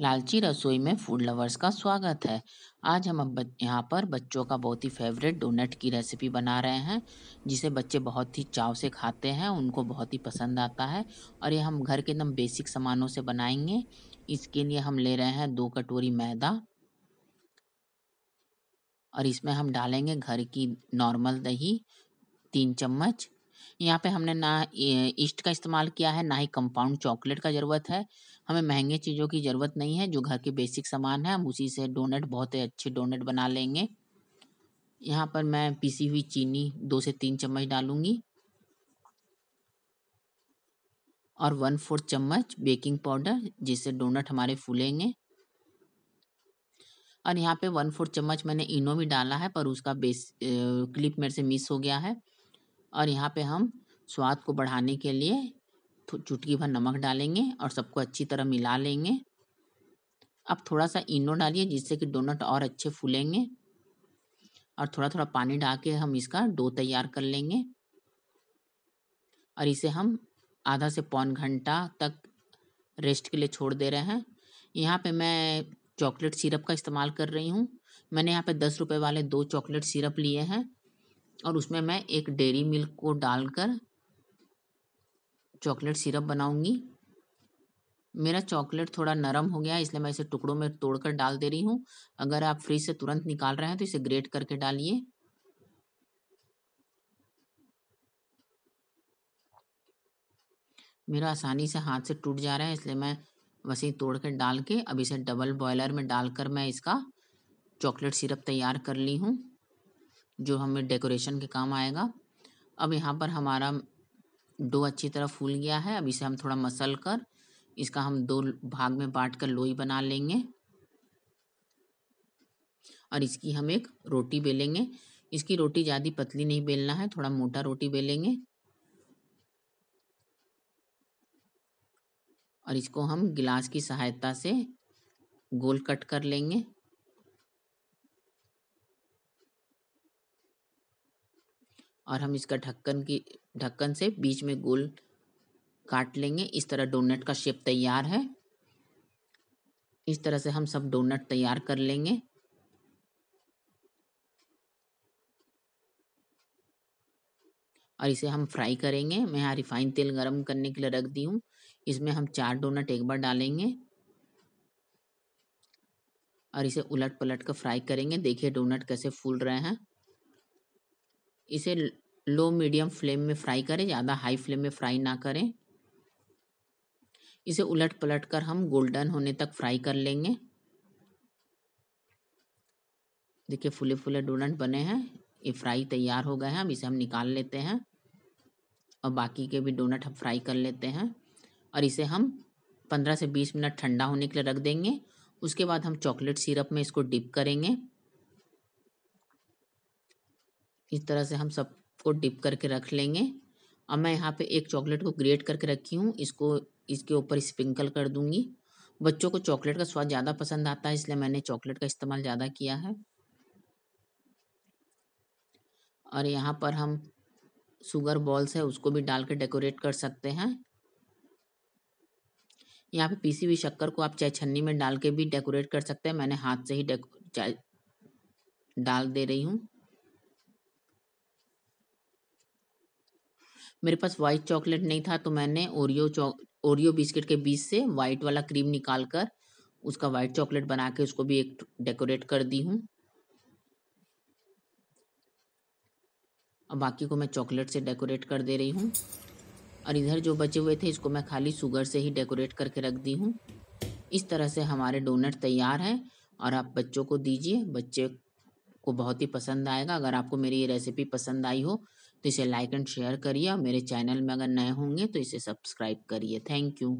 लालची रसोई में फूड लवर्स का स्वागत है आज हम अब यहाँ पर बच्चों का बहुत ही फेवरेट डोनट की रेसिपी बना रहे हैं जिसे बच्चे बहुत ही चाव से खाते हैं उनको बहुत ही पसंद आता है और ये हम घर के एकदम बेसिक सामानों से बनाएंगे इसके लिए हम ले रहे हैं दो कटोरी मैदा और इसमें हम डालेंगे घर की नॉर्मल दही तीन चम्मच यहाँ पे हमने ना ईस्ट का इस्तेमाल किया है ना ही कंपाउंड चॉकलेट का ज़रूरत है हमें महंगे चीज़ों की ज़रूरत नहीं है जो घर के बेसिक सामान है हम उसी से डोनेट बहुत अच्छे डोनेट बना लेंगे यहाँ पर मैं पीसी हुई चीनी दो से तीन चम्मच डालूंगी और वन फोर्थ चम्मच बेकिंग पाउडर जिससे डोनट हमारे फूलेंगे और यहाँ पे वन फोर्थ चम्मच मैंने इनो भी डाला है पर उसका बेस क्लिप मेरे से मिस हो गया है और यहाँ पे हम स्वाद को बढ़ाने के लिए चुटकी भर नमक डालेंगे और सबको अच्छी तरह मिला लेंगे अब थोड़ा सा इनो डालिए जिससे कि डोनट और अच्छे फूलेंगे और थोड़ा थोड़ा पानी डाल के हम इसका डो तैयार कर लेंगे और इसे हम आधा से पौन घंटा तक रेस्ट के लिए छोड़ दे रहे हैं यहाँ पे मैं चॉकलेट सिरप का इस्तेमाल कर रही हूँ मैंने यहाँ पे दस रुपये वाले दो चॉकलेट सिरप लिए हैं और उसमें मैं एक डेरी मिल्क को डालकर चॉकलेट सिरप बनाऊंगी मेरा चॉकलेट थोड़ा नरम हो गया है इसलिए मैं इसे टुकड़ों में तोड़कर डाल दे रही हूँ अगर आप फ्रिज से तुरंत निकाल रहे हैं तो इसे ग्रेट करके डालिए मेरा आसानी से हाथ से टूट जा रहा है इसलिए मैं वैसे ही तोड़ कर डाल के अब इसे डबल बॉयलर में डालकर मैं इसका चॉकलेट सिरप तैयार कर ली हूँ जो हमें डेकोरेशन के काम आएगा अब यहाँ पर हमारा डो अच्छी तरह फूल गया है अब इसे हम थोड़ा मसल कर इसका हम दो भाग में बांट कर लोई बना लेंगे और इसकी हम एक रोटी बेलेंगे इसकी रोटी ज़्यादा पतली नहीं बेलना है थोड़ा मोटा रोटी बेलेंगे और इसको हम गिलास की सहायता से गोल कट कर लेंगे और हम इसका ढक्कन की ढक्कन से बीच में गोल काट लेंगे इस तरह डोनट का शेप तैयार है इस तरह से हम सब डोनट तैयार कर लेंगे और इसे हम फ्राई करेंगे मैं यहाँ रिफाइन तेल गरम करने के लिए रख दी हूँ इसमें हम चार डोनट एक बार डालेंगे और इसे उलट पलट कर फ्राई करेंगे देखिए डोनट कैसे फूल रहे हैं इसे लो मीडियम फ्लेम में फ्राई करें ज़्यादा हाई फ्लेम में फ्राई ना करें इसे उलट पलट कर हम गोल्डन होने तक फ्राई कर लेंगे देखिए फुले फुले डोनट बने हैं ये फ्राई तैयार हो गए हैं अब इसे हम निकाल लेते हैं और बाकी के भी डोनट हम फ्राई कर लेते हैं और इसे हम पंद्रह से बीस मिनट ठंडा होने के लिए रख देंगे उसके बाद हम चॉकलेट सिरप में इसको डिप करेंगे इस तरह से हम सबको डिप करके रख लेंगे अब मैं यहाँ पे एक चॉकलेट को ग्रेट करके रखी हूँ इसको इसके ऊपर स्प्रिंकल कर दूँगी बच्चों को चॉकलेट का स्वाद ज़्यादा पसंद आता है इसलिए मैंने चॉकलेट का इस्तेमाल ज़्यादा किया है और यहाँ पर हम शुगर बॉल्स है उसको भी डाल के डेकोरेट कर सकते हैं यहाँ पे पीसी हुई शक्कर को आप चाय छन्नी में डाल के भी डेकोरेट कर सकते हैं मैंने हाथ से ही चाय डाल दे रही हूँ मेरे पास वाइट चॉकलेट नहीं था तो मैंने ओरियो ओरियो बिस्किट के बीच से वाइट वाला क्रीम निकाल कर उसका वाइट चॉकलेट बना के उसको भी एक डेकोरेट कर दी हूँ और बाकी को मैं चॉकलेट से डेकोरेट कर दे रही हूँ और इधर जो बचे हुए थे इसको मैं खाली शुगर से ही डेकोरेट करके रख दी हूँ इस तरह से हमारे डोनट तैयार हैं और आप बच्चों को दीजिए बच्चे को बहुत ही पसंद आएगा अगर आपको मेरी ये रेसिपी पसंद आई हो तो इसे लाइक एंड शेयर करिए और मेरे चैनल में अगर नए होंगे तो इसे सब्सक्राइब करिए थैंक यू